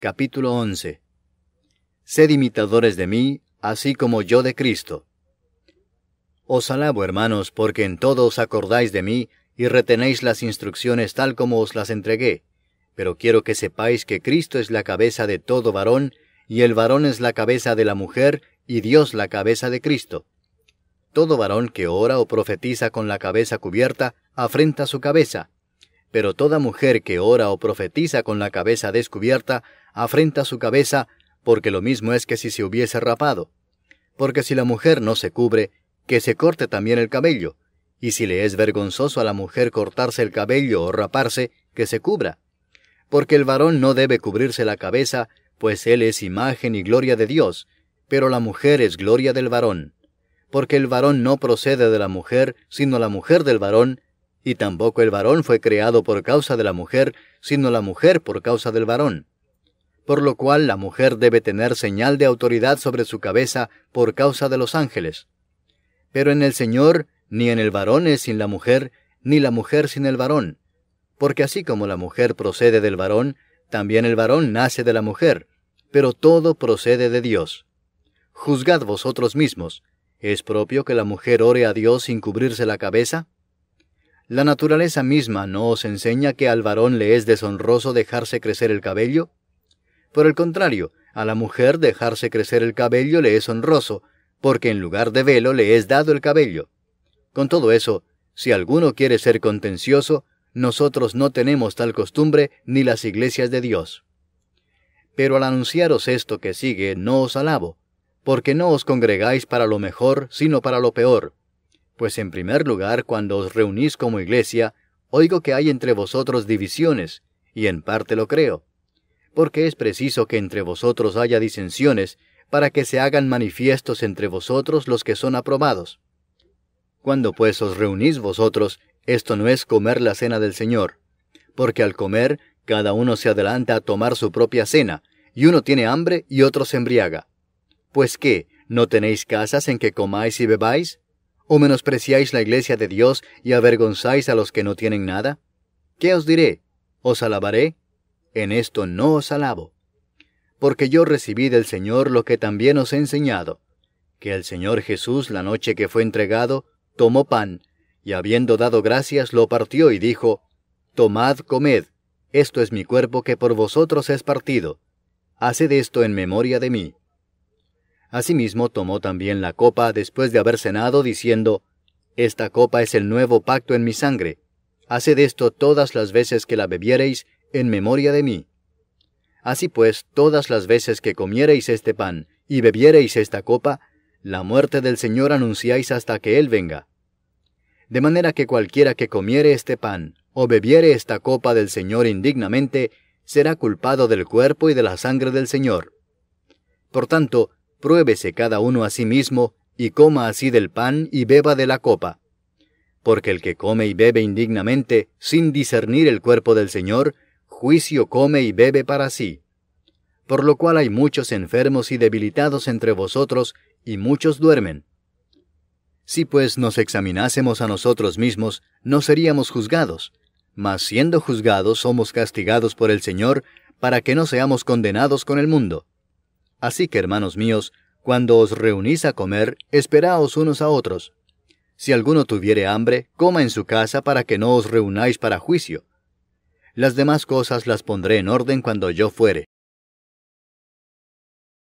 Capítulo 11 Sed imitadores de mí, así como yo de Cristo. Os alabo, hermanos, porque en todo os acordáis de mí y retenéis las instrucciones tal como os las entregué. Pero quiero que sepáis que Cristo es la cabeza de todo varón, y el varón es la cabeza de la mujer, y Dios la cabeza de Cristo. Todo varón que ora o profetiza con la cabeza cubierta, afrenta su cabeza, pero toda mujer que ora o profetiza con la cabeza descubierta, afrenta su cabeza, porque lo mismo es que si se hubiese rapado. Porque si la mujer no se cubre, que se corte también el cabello, y si le es vergonzoso a la mujer cortarse el cabello o raparse, que se cubra. Porque el varón no debe cubrirse la cabeza, pues él es imagen y gloria de Dios, pero la mujer es gloria del varón. Porque el varón no procede de la mujer, sino la mujer del varón, y tampoco el varón fue creado por causa de la mujer, sino la mujer por causa del varón. Por lo cual la mujer debe tener señal de autoridad sobre su cabeza por causa de los ángeles. Pero en el Señor, ni en el varón es sin la mujer, ni la mujer sin el varón. Porque así como la mujer procede del varón, también el varón nace de la mujer, pero todo procede de Dios. Juzgad vosotros mismos, ¿es propio que la mujer ore a Dios sin cubrirse la cabeza? ¿La naturaleza misma no os enseña que al varón le es deshonroso dejarse crecer el cabello? Por el contrario, a la mujer dejarse crecer el cabello le es honroso, porque en lugar de velo le es dado el cabello. Con todo eso, si alguno quiere ser contencioso, nosotros no tenemos tal costumbre ni las iglesias de Dios. Pero al anunciaros esto que sigue, no os alabo, porque no os congregáis para lo mejor, sino para lo peor, pues en primer lugar, cuando os reunís como iglesia, oigo que hay entre vosotros divisiones, y en parte lo creo, porque es preciso que entre vosotros haya disensiones, para que se hagan manifiestos entre vosotros los que son aprobados. Cuando pues os reunís vosotros, esto no es comer la cena del Señor, porque al comer cada uno se adelanta a tomar su propia cena, y uno tiene hambre y otro se embriaga. Pues qué, ¿no tenéis casas en que comáis y bebáis? ¿O menospreciáis la iglesia de Dios y avergonzáis a los que no tienen nada? ¿Qué os diré? ¿Os alabaré? En esto no os alabo. Porque yo recibí del Señor lo que también os he enseñado, que el Señor Jesús la noche que fue entregado, tomó pan, y habiendo dado gracias lo partió y dijo, Tomad, comed, esto es mi cuerpo que por vosotros es partido. Haced esto en memoria de mí. Asimismo tomó también la copa después de haber cenado, diciendo, Esta copa es el nuevo pacto en mi sangre. Haced esto todas las veces que la bebiereis en memoria de mí. Así pues, todas las veces que comiereis este pan y bebiereis esta copa, la muerte del Señor anunciáis hasta que Él venga. De manera que cualquiera que comiere este pan o bebiere esta copa del Señor indignamente, será culpado del cuerpo y de la sangre del Señor. Por tanto, pruébese cada uno a sí mismo, y coma así del pan y beba de la copa. Porque el que come y bebe indignamente, sin discernir el cuerpo del Señor, juicio come y bebe para sí. Por lo cual hay muchos enfermos y debilitados entre vosotros, y muchos duermen. Si pues nos examinásemos a nosotros mismos, no seríamos juzgados, mas siendo juzgados somos castigados por el Señor, para que no seamos condenados con el mundo. Así que, hermanos míos, cuando os reunís a comer, esperaos unos a otros. Si alguno tuviere hambre, coma en su casa para que no os reunáis para juicio. Las demás cosas las pondré en orden cuando yo fuere.